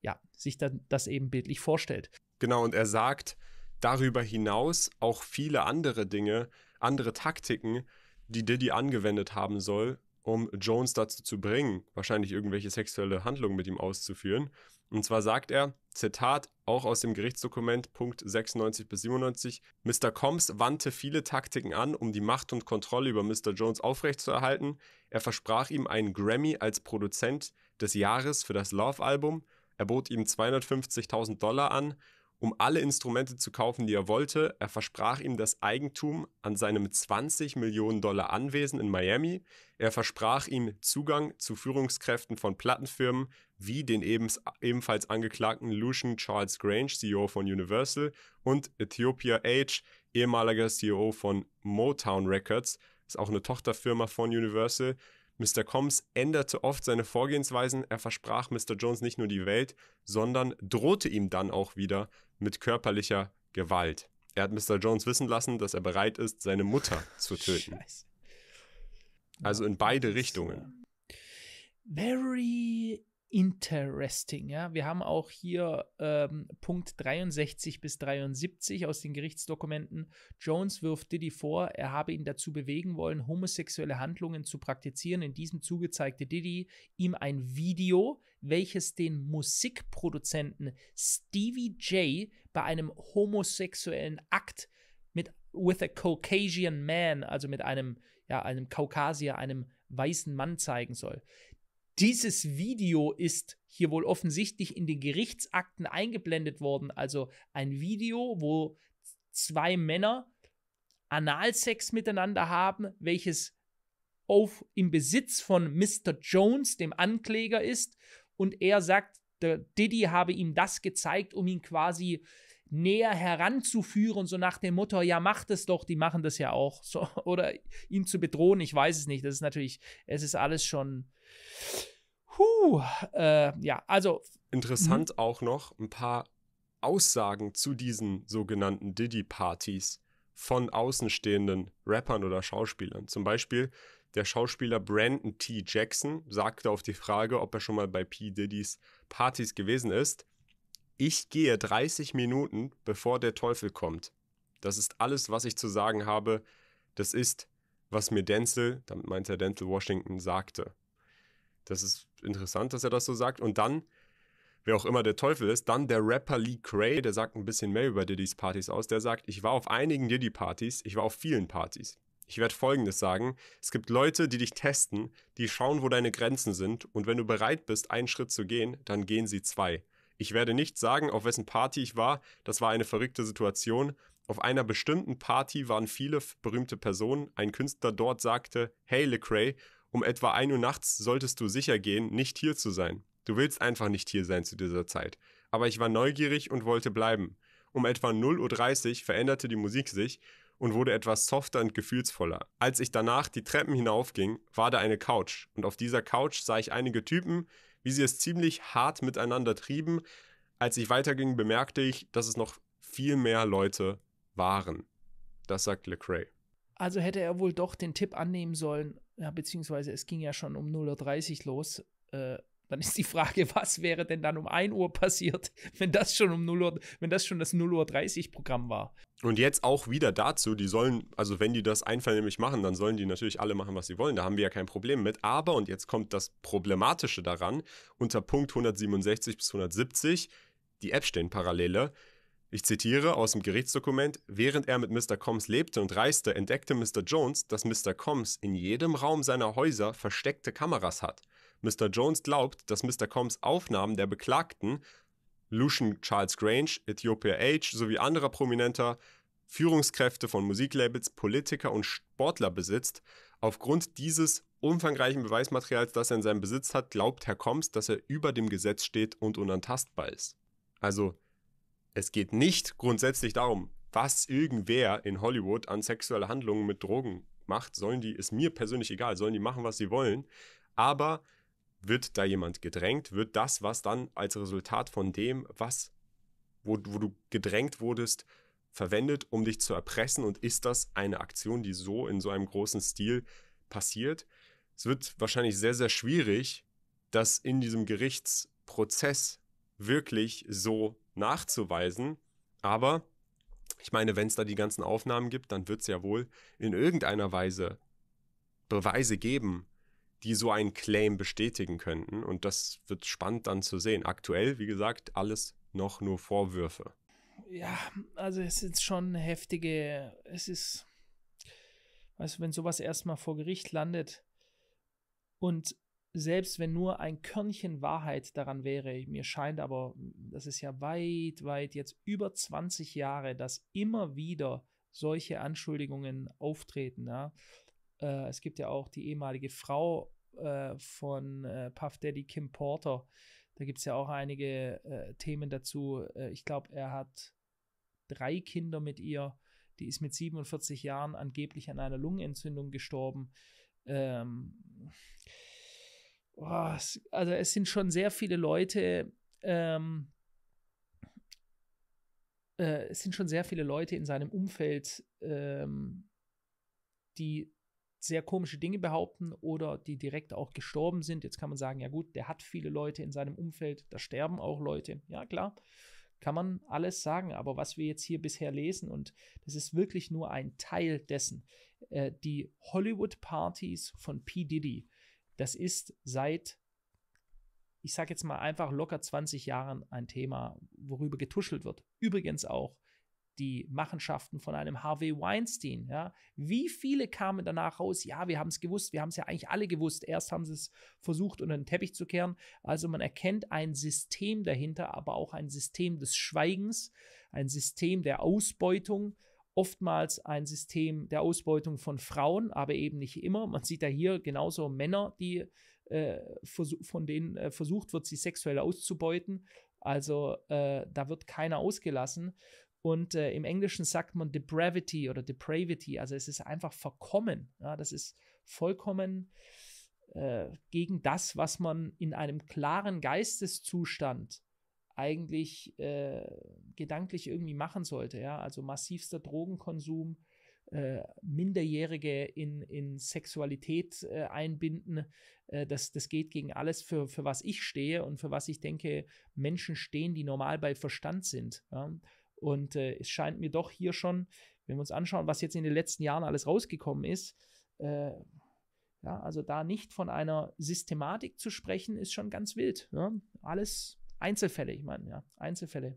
ja, sich dann das eben bildlich vorstellt. Genau, und er sagt, darüber hinaus auch viele andere Dinge, andere Taktiken, die Diddy angewendet haben soll, um Jones dazu zu bringen, wahrscheinlich irgendwelche sexuelle Handlungen mit ihm auszuführen. Und zwar sagt er, Zitat, auch aus dem Gerichtsdokument Punkt 96 bis 97, Mr. Combs wandte viele Taktiken an, um die Macht und Kontrolle über Mr. Jones aufrechtzuerhalten. Er versprach ihm einen Grammy als Produzent des Jahres für das Love-Album. Er bot ihm 250.000 Dollar an um alle Instrumente zu kaufen, die er wollte. Er versprach ihm das Eigentum an seinem 20 Millionen Dollar Anwesen in Miami. Er versprach ihm Zugang zu Führungskräften von Plattenfirmen wie den ebenfalls angeklagten Lucian Charles Grange, CEO von Universal, und Ethiopia Age, ehemaliger CEO von Motown Records, ist auch eine Tochterfirma von Universal. Mr. Combs änderte oft seine Vorgehensweisen. Er versprach Mr. Jones nicht nur die Welt, sondern drohte ihm dann auch wieder mit körperlicher Gewalt. Er hat Mr. Jones wissen lassen, dass er bereit ist, seine Mutter zu töten. Scheiße. Also in beide Richtungen. Äh, Very interesting. Ja? Wir haben auch hier ähm, Punkt 63 bis 73 aus den Gerichtsdokumenten. Jones wirft Diddy vor, er habe ihn dazu bewegen wollen, homosexuelle Handlungen zu praktizieren. In diesem Zuge zeigte Diddy ihm ein Video, welches den Musikproduzenten Stevie J bei einem homosexuellen Akt mit With a Caucasian Man, also mit einem, ja, einem Kaukasier, einem weißen Mann zeigen soll. Dieses Video ist hier wohl offensichtlich in den Gerichtsakten eingeblendet worden. Also ein Video, wo zwei Männer Analsex miteinander haben, welches auf, im Besitz von Mr. Jones, dem Ankläger, ist. Und er sagt, der Diddy habe ihm das gezeigt, um ihn quasi äh, näher heranzuführen, so nach dem Motto, ja, macht es doch, die machen das ja auch, so, oder ihn zu bedrohen, ich weiß es nicht. Das ist natürlich, es ist alles schon. Huh, äh, ja, also. Interessant mhm. auch noch ein paar Aussagen zu diesen sogenannten Diddy-Partys von außenstehenden Rappern oder Schauspielern. Zum Beispiel der Schauspieler Brandon T. Jackson sagte auf die Frage, ob er schon mal bei P. Diddys Partys gewesen ist, ich gehe 30 Minuten, bevor der Teufel kommt. Das ist alles, was ich zu sagen habe. Das ist, was mir Denzel, damit meint er Denzel Washington, sagte. Das ist interessant, dass er das so sagt. Und dann, wer auch immer der Teufel ist, dann der Rapper Lee Cray, der sagt ein bisschen mehr über Diddy's Partys aus. Der sagt, ich war auf einigen Diddy-Partys, ich war auf vielen Partys. Ich werde Folgendes sagen. Es gibt Leute, die dich testen, die schauen, wo deine Grenzen sind. Und wenn du bereit bist, einen Schritt zu gehen, dann gehen sie zwei. Ich werde nicht sagen, auf wessen Party ich war. Das war eine verrückte Situation. Auf einer bestimmten Party waren viele berühmte Personen. Ein Künstler dort sagte, hey Lecrae, um etwa 1 Uhr nachts solltest du sicher gehen, nicht hier zu sein. Du willst einfach nicht hier sein zu dieser Zeit. Aber ich war neugierig und wollte bleiben. Um etwa 0.30 Uhr veränderte die Musik sich und wurde etwas softer und gefühlsvoller. Als ich danach die Treppen hinaufging, war da eine Couch und auf dieser Couch sah ich einige Typen, wie sie es ziemlich hart miteinander trieben. Als ich weiterging, bemerkte ich, dass es noch viel mehr Leute waren. Das sagt Lecrae. Also hätte er wohl doch den Tipp annehmen sollen, ja, beziehungsweise es ging ja schon um 0.30 Uhr los, äh, dann ist die Frage, was wäre denn dann um 1 Uhr passiert, wenn das schon um 0 Uhr, wenn das schon das 0 Uhr Programm war? Und jetzt auch wieder dazu, die sollen, also wenn die das einvernehmlich machen, dann sollen die natürlich alle machen, was sie wollen. Da haben wir ja kein Problem mit. Aber, und jetzt kommt das Problematische daran, unter Punkt 167 bis 170, die Epstein-Parallele, ne? ich zitiere aus dem Gerichtsdokument, während er mit Mr. Combs lebte und reiste, entdeckte Mr. Jones, dass Mr. Combs in jedem Raum seiner Häuser versteckte Kameras hat. Mr. Jones glaubt, dass Mr. Combs Aufnahmen der Beklagten, Lucian Charles Grange, Ethiopia Age sowie anderer prominenter Führungskräfte von Musiklabels, Politiker und Sportler besitzt. Aufgrund dieses umfangreichen Beweismaterials, das er in seinem Besitz hat, glaubt Herr Combs, dass er über dem Gesetz steht und unantastbar ist. Also, es geht nicht grundsätzlich darum, was irgendwer in Hollywood an sexuelle Handlungen mit Drogen macht. Sollen die, ist mir persönlich egal, sollen die machen, was sie wollen. Aber wird da jemand gedrängt, wird das, was dann als Resultat von dem, was, wo, wo du gedrängt wurdest, verwendet, um dich zu erpressen und ist das eine Aktion, die so in so einem großen Stil passiert? Es wird wahrscheinlich sehr, sehr schwierig, das in diesem Gerichtsprozess wirklich so nachzuweisen, aber ich meine, wenn es da die ganzen Aufnahmen gibt, dann wird es ja wohl in irgendeiner Weise Beweise geben, die so einen Claim bestätigen könnten. Und das wird spannend dann zu sehen. Aktuell, wie gesagt, alles noch nur Vorwürfe. Ja, also es ist schon heftige, es ist, weißt du, wenn sowas erstmal vor Gericht landet und selbst wenn nur ein Körnchen Wahrheit daran wäre, mir scheint aber, das ist ja weit, weit jetzt über 20 Jahre, dass immer wieder solche Anschuldigungen auftreten. Ja? Äh, es gibt ja auch die ehemalige Frau äh, von äh, Puff Daddy, Kim Porter. Da gibt es ja auch einige äh, Themen dazu. Äh, ich glaube, er hat drei Kinder mit ihr. Die ist mit 47 Jahren angeblich an einer Lungenentzündung gestorben. Ähm, oh, also es sind schon sehr viele Leute, ähm, äh, es sind schon sehr viele Leute in seinem Umfeld, ähm, die sehr komische Dinge behaupten oder die direkt auch gestorben sind. Jetzt kann man sagen, ja gut, der hat viele Leute in seinem Umfeld, da sterben auch Leute. Ja klar, kann man alles sagen, aber was wir jetzt hier bisher lesen, und das ist wirklich nur ein Teil dessen, äh, die Hollywood-Partys von P. Diddy, das ist seit, ich sage jetzt mal einfach locker 20 Jahren ein Thema, worüber getuschelt wird. Übrigens auch die Machenschaften von einem Harvey Weinstein. Ja. Wie viele kamen danach raus? Ja, wir haben es gewusst, wir haben es ja eigentlich alle gewusst. Erst haben sie es versucht, unter den Teppich zu kehren. Also man erkennt ein System dahinter, aber auch ein System des Schweigens, ein System der Ausbeutung. Oftmals ein System der Ausbeutung von Frauen, aber eben nicht immer. Man sieht da hier genauso Männer, die äh, von denen äh, versucht wird, sie sexuell auszubeuten. Also äh, da wird keiner ausgelassen. Und äh, im Englischen sagt man depravity oder depravity, also es ist einfach verkommen. Ja, das ist vollkommen äh, gegen das, was man in einem klaren Geisteszustand eigentlich äh, gedanklich irgendwie machen sollte. Ja? Also massivster Drogenkonsum, äh, Minderjährige in, in Sexualität äh, einbinden. Äh, das, das geht gegen alles, für, für was ich stehe und für was ich denke, Menschen stehen, die normal bei Verstand sind. Ja? Und äh, es scheint mir doch hier schon, wenn wir uns anschauen, was jetzt in den letzten Jahren alles rausgekommen ist, äh, ja, also da nicht von einer Systematik zu sprechen, ist schon ganz wild. Ne? Alles Einzelfälle, ich meine, ja, Einzelfälle.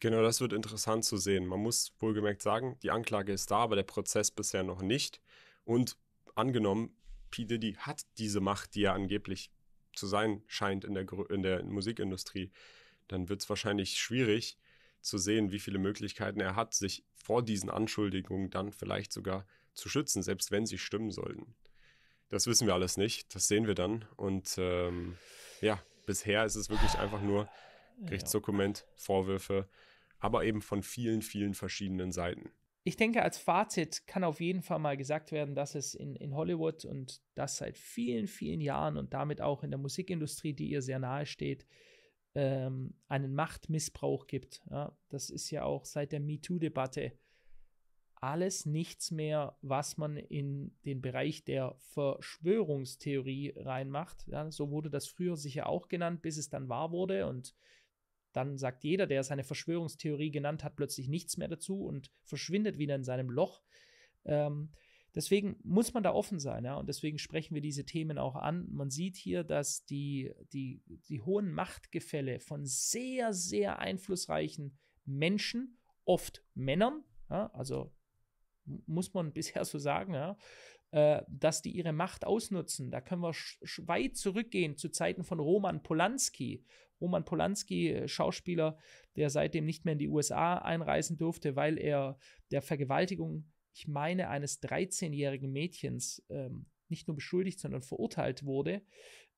Genau, das wird interessant zu sehen. Man muss wohlgemerkt sagen, die Anklage ist da, aber der Prozess bisher noch nicht. Und angenommen, P. Diddy hat diese Macht, die er angeblich zu sein scheint in der, in der Musikindustrie, dann wird es wahrscheinlich schwierig, zu sehen, wie viele Möglichkeiten er hat, sich vor diesen Anschuldigungen dann vielleicht sogar zu schützen, selbst wenn sie stimmen sollten. Das wissen wir alles nicht, das sehen wir dann. Und ähm, ja, bisher ist es wirklich einfach nur Gerichtsdokument, Vorwürfe, aber eben von vielen, vielen verschiedenen Seiten. Ich denke, als Fazit kann auf jeden Fall mal gesagt werden, dass es in, in Hollywood und das seit vielen, vielen Jahren und damit auch in der Musikindustrie, die ihr sehr nahe steht, ähm, einen Machtmissbrauch gibt. Ja, das ist ja auch seit der MeToo-Debatte alles nichts mehr, was man in den Bereich der Verschwörungstheorie reinmacht. Ja, so wurde das früher sicher auch genannt, bis es dann wahr wurde. Und dann sagt jeder, der seine Verschwörungstheorie genannt hat, plötzlich nichts mehr dazu und verschwindet wieder in seinem Loch. Ähm, Deswegen muss man da offen sein, ja, und deswegen sprechen wir diese Themen auch an. Man sieht hier, dass die, die, die hohen Machtgefälle von sehr, sehr einflussreichen Menschen, oft Männern, ja, also muss man bisher so sagen, ja, äh, dass die ihre Macht ausnutzen. Da können wir weit zurückgehen zu Zeiten von Roman Polanski. Roman Polanski, äh, Schauspieler, der seitdem nicht mehr in die USA einreisen durfte, weil er der Vergewaltigung ich meine, eines 13-jährigen Mädchens ähm, nicht nur beschuldigt, sondern verurteilt wurde.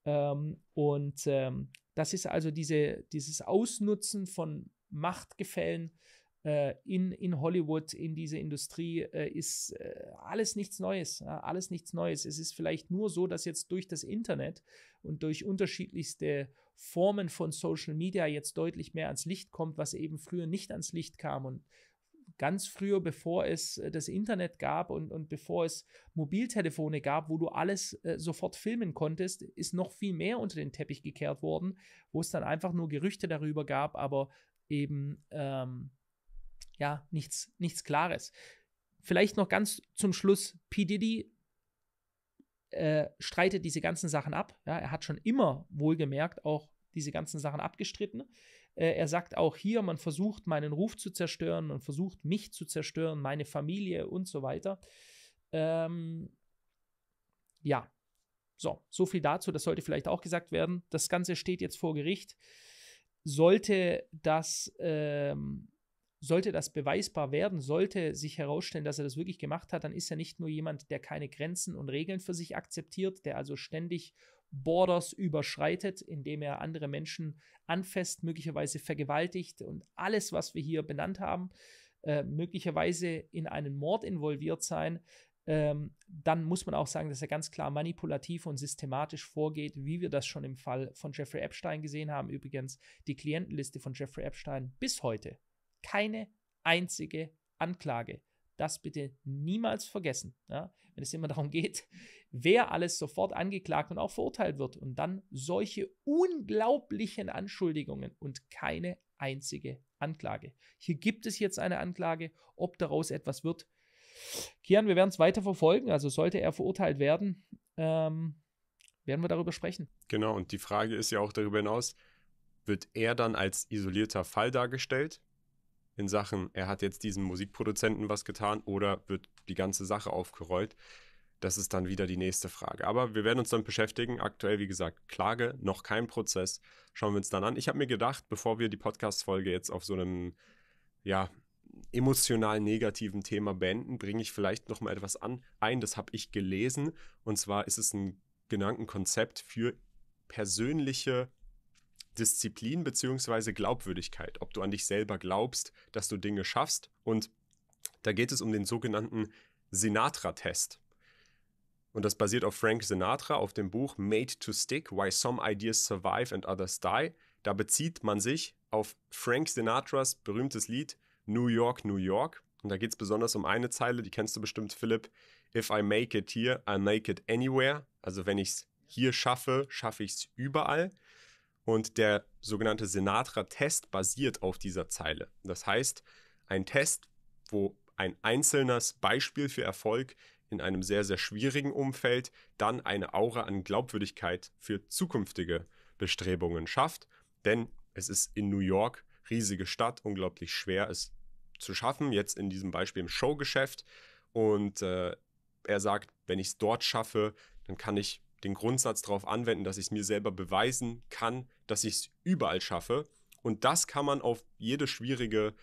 Ähm, und ähm, das ist also diese, dieses Ausnutzen von Machtgefällen äh, in, in Hollywood, in dieser Industrie, äh, ist äh, alles nichts Neues. Ja, alles nichts Neues. Es ist vielleicht nur so, dass jetzt durch das Internet und durch unterschiedlichste Formen von Social Media jetzt deutlich mehr ans Licht kommt, was eben früher nicht ans Licht kam. Und ganz früher, bevor es äh, das Internet gab und, und bevor es Mobiltelefone gab, wo du alles äh, sofort filmen konntest, ist noch viel mehr unter den Teppich gekehrt worden, wo es dann einfach nur Gerüchte darüber gab, aber eben ähm, ja nichts, nichts Klares. Vielleicht noch ganz zum Schluss, P. Diddy äh, streitet diese ganzen Sachen ab. Ja, er hat schon immer wohlgemerkt auch diese ganzen Sachen abgestritten. Äh, er sagt auch hier, man versucht meinen Ruf zu zerstören, man versucht mich zu zerstören, meine Familie und so weiter. Ähm, ja, so, so viel dazu, das sollte vielleicht auch gesagt werden. Das Ganze steht jetzt vor Gericht. Sollte das, ähm, sollte das beweisbar werden, sollte sich herausstellen, dass er das wirklich gemacht hat, dann ist er nicht nur jemand, der keine Grenzen und Regeln für sich akzeptiert, der also ständig Borders überschreitet, indem er andere Menschen anfasst, möglicherweise vergewaltigt und alles, was wir hier benannt haben, äh, möglicherweise in einen Mord involviert sein, ähm, dann muss man auch sagen, dass er ganz klar manipulativ und systematisch vorgeht, wie wir das schon im Fall von Jeffrey Epstein gesehen haben. Übrigens, die Klientenliste von Jeffrey Epstein bis heute keine einzige Anklage. Das bitte niemals vergessen. Ja? Wenn es immer darum geht, wer alles sofort angeklagt und auch verurteilt wird. Und dann solche unglaublichen Anschuldigungen und keine einzige Anklage. Hier gibt es jetzt eine Anklage, ob daraus etwas wird. Kian, wir werden es weiter verfolgen. Also sollte er verurteilt werden, ähm, werden wir darüber sprechen. Genau, und die Frage ist ja auch darüber hinaus, wird er dann als isolierter Fall dargestellt in Sachen, er hat jetzt diesem Musikproduzenten was getan oder wird die ganze Sache aufgerollt? Das ist dann wieder die nächste Frage. Aber wir werden uns dann beschäftigen. Aktuell, wie gesagt, Klage, noch kein Prozess. Schauen wir uns dann an. Ich habe mir gedacht, bevor wir die Podcast-Folge jetzt auf so einem, ja, emotional negativen Thema beenden, bringe ich vielleicht noch mal etwas an, ein. Das habe ich gelesen. Und zwar ist es ein Gedankenkonzept für persönliche Disziplin bzw. Glaubwürdigkeit, ob du an dich selber glaubst, dass du Dinge schaffst. Und da geht es um den sogenannten Sinatra-Test. Und das basiert auf Frank Sinatra, auf dem Buch Made to Stick, Why Some Ideas Survive and Others Die. Da bezieht man sich auf Frank Sinatras berühmtes Lied New York, New York. Und da geht es besonders um eine Zeile, die kennst du bestimmt, Philipp. If I make it here, I make it anywhere. Also wenn ich es hier schaffe, schaffe ich es überall. Und der sogenannte Sinatra-Test basiert auf dieser Zeile. Das heißt, ein Test, wo ein einzelnes Beispiel für Erfolg in einem sehr, sehr schwierigen Umfeld dann eine Aura an Glaubwürdigkeit für zukünftige Bestrebungen schafft. Denn es ist in New York, riesige Stadt, unglaublich schwer, es zu schaffen, jetzt in diesem Beispiel im Showgeschäft. Und äh, er sagt, wenn ich es dort schaffe, dann kann ich den Grundsatz darauf anwenden, dass ich es mir selber beweisen kann, dass ich es überall schaffe. Und das kann man auf jede schwierige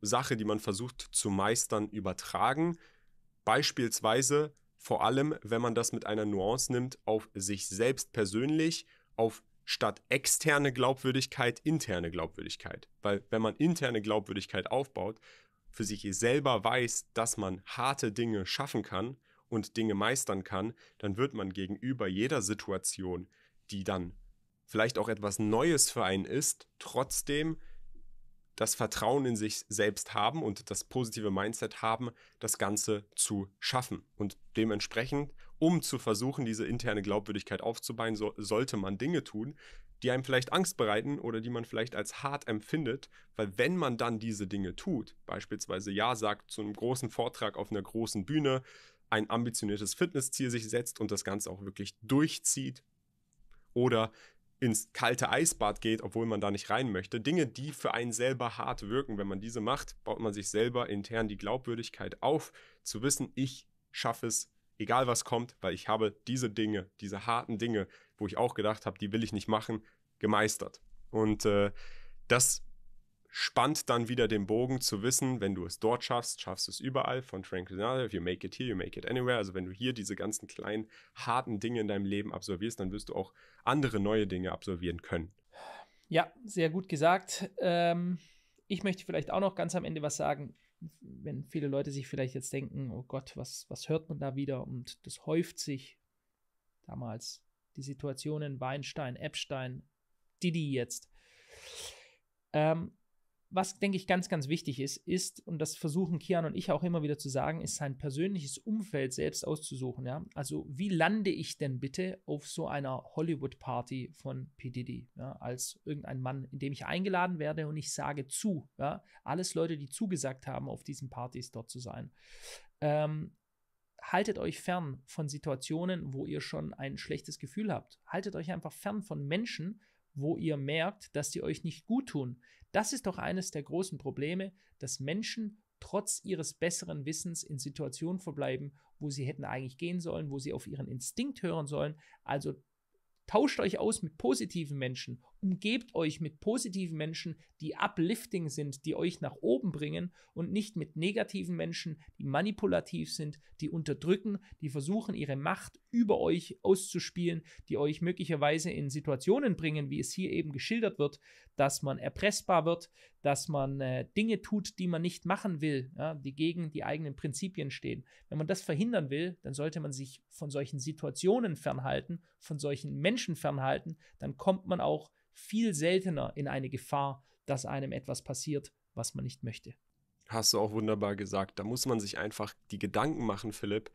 Sache, die man versucht zu meistern, übertragen. Beispielsweise vor allem, wenn man das mit einer Nuance nimmt, auf sich selbst persönlich, auf statt externe Glaubwürdigkeit interne Glaubwürdigkeit. Weil wenn man interne Glaubwürdigkeit aufbaut, für sich selber weiß, dass man harte Dinge schaffen kann und Dinge meistern kann, dann wird man gegenüber jeder Situation, die dann vielleicht auch etwas Neues für einen ist, trotzdem das Vertrauen in sich selbst haben und das positive Mindset haben, das Ganze zu schaffen. Und dementsprechend, um zu versuchen, diese interne Glaubwürdigkeit aufzubauen, so, sollte man Dinge tun, die einem vielleicht Angst bereiten oder die man vielleicht als hart empfindet, weil wenn man dann diese Dinge tut, beispielsweise Ja sagt zu einem großen Vortrag auf einer großen Bühne, ein ambitioniertes Fitnessziel sich setzt und das Ganze auch wirklich durchzieht, oder ins kalte Eisbad geht, obwohl man da nicht rein möchte. Dinge, die für einen selber hart wirken. Wenn man diese macht, baut man sich selber intern die Glaubwürdigkeit auf, zu wissen, ich schaffe es, egal was kommt, weil ich habe diese Dinge, diese harten Dinge, wo ich auch gedacht habe, die will ich nicht machen, gemeistert. Und äh, das spannt dann wieder den Bogen zu wissen, wenn du es dort schaffst, schaffst du es überall von Frank Sinatra, if you make it here, you make it anywhere. Also wenn du hier diese ganzen kleinen, harten Dinge in deinem Leben absolvierst, dann wirst du auch andere neue Dinge absolvieren können. Ja, sehr gut gesagt. Ähm, ich möchte vielleicht auch noch ganz am Ende was sagen, wenn viele Leute sich vielleicht jetzt denken, oh Gott, was, was hört man da wieder? Und das häuft sich damals. Die Situationen Weinstein, Epstein, Didi jetzt. Ähm, was, denke ich, ganz, ganz wichtig ist, ist, und das versuchen Kian und ich auch immer wieder zu sagen, ist sein persönliches Umfeld selbst auszusuchen. Ja? Also, wie lande ich denn bitte auf so einer Hollywood-Party von PDD? ja? als irgendein Mann, in dem ich eingeladen werde und ich sage zu. Ja? Alles Leute, die zugesagt haben, auf diesen Partys dort zu sein. Ähm, haltet euch fern von Situationen, wo ihr schon ein schlechtes Gefühl habt. Haltet euch einfach fern von Menschen, wo ihr merkt, dass die euch nicht gut tun. Das ist doch eines der großen Probleme, dass Menschen trotz ihres besseren Wissens in Situationen verbleiben, wo sie hätten eigentlich gehen sollen, wo sie auf ihren Instinkt hören sollen. Also tauscht euch aus mit positiven Menschen umgebt euch mit positiven Menschen, die uplifting sind, die euch nach oben bringen und nicht mit negativen Menschen, die manipulativ sind, die unterdrücken, die versuchen, ihre Macht über euch auszuspielen, die euch möglicherweise in Situationen bringen, wie es hier eben geschildert wird, dass man erpressbar wird, dass man äh, Dinge tut, die man nicht machen will, ja, die gegen die eigenen Prinzipien stehen. Wenn man das verhindern will, dann sollte man sich von solchen Situationen fernhalten, von solchen Menschen fernhalten, dann kommt man auch viel seltener in eine Gefahr, dass einem etwas passiert, was man nicht möchte. Hast du auch wunderbar gesagt. Da muss man sich einfach die Gedanken machen, Philipp.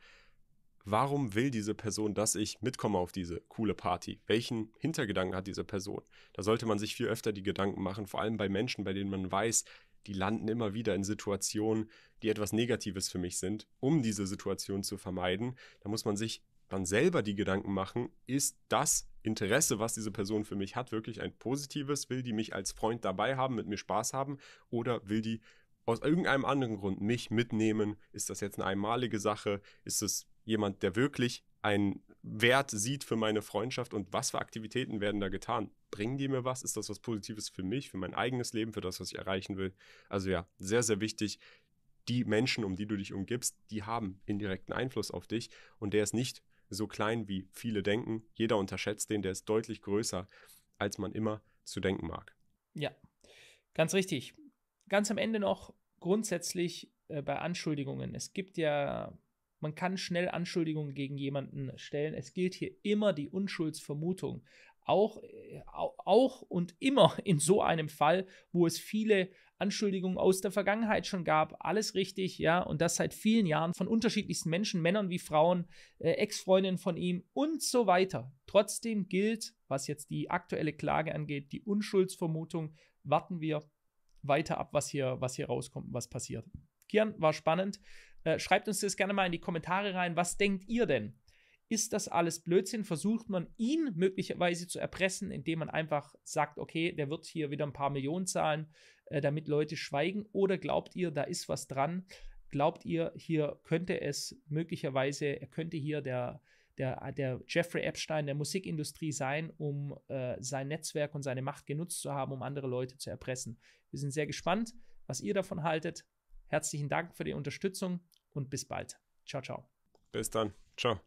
Warum will diese Person, dass ich mitkomme auf diese coole Party? Welchen Hintergedanken hat diese Person? Da sollte man sich viel öfter die Gedanken machen, vor allem bei Menschen, bei denen man weiß, die landen immer wieder in Situationen, die etwas Negatives für mich sind, um diese Situation zu vermeiden. Da muss man sich dann selber die Gedanken machen, ist das Interesse, was diese Person für mich hat, wirklich ein positives? Will die mich als Freund dabei haben, mit mir Spaß haben? Oder will die aus irgendeinem anderen Grund mich mitnehmen? Ist das jetzt eine einmalige Sache? Ist es jemand, der wirklich einen Wert sieht für meine Freundschaft und was für Aktivitäten werden da getan? Bringen die mir was? Ist das was Positives für mich, für mein eigenes Leben, für das, was ich erreichen will? Also ja, sehr, sehr wichtig. Die Menschen, um die du dich umgibst, die haben indirekten Einfluss auf dich und der ist nicht so klein, wie viele denken. Jeder unterschätzt den, der ist deutlich größer, als man immer zu denken mag. Ja, ganz richtig. Ganz am Ende noch grundsätzlich äh, bei Anschuldigungen. Es gibt ja, man kann schnell Anschuldigungen gegen jemanden stellen. Es gilt hier immer die Unschuldsvermutung. Auch, äh, auch und immer in so einem Fall, wo es viele Anschuldigungen aus der Vergangenheit schon gab. Alles richtig, ja, und das seit vielen Jahren von unterschiedlichsten Menschen, Männern wie Frauen, äh, Ex-Freundinnen von ihm und so weiter. Trotzdem gilt, was jetzt die aktuelle Klage angeht, die Unschuldsvermutung. Warten wir weiter ab, was hier, was hier rauskommt und was passiert. Kian, war spannend. Äh, schreibt uns das gerne mal in die Kommentare rein. Was denkt ihr denn? ist das alles Blödsinn? Versucht man ihn möglicherweise zu erpressen, indem man einfach sagt, okay, der wird hier wieder ein paar Millionen zahlen, äh, damit Leute schweigen? Oder glaubt ihr, da ist was dran? Glaubt ihr, hier könnte es möglicherweise, könnte hier der, der, der Jeffrey Epstein der Musikindustrie sein, um äh, sein Netzwerk und seine Macht genutzt zu haben, um andere Leute zu erpressen? Wir sind sehr gespannt, was ihr davon haltet. Herzlichen Dank für die Unterstützung und bis bald. Ciao, ciao. Bis dann. Ciao.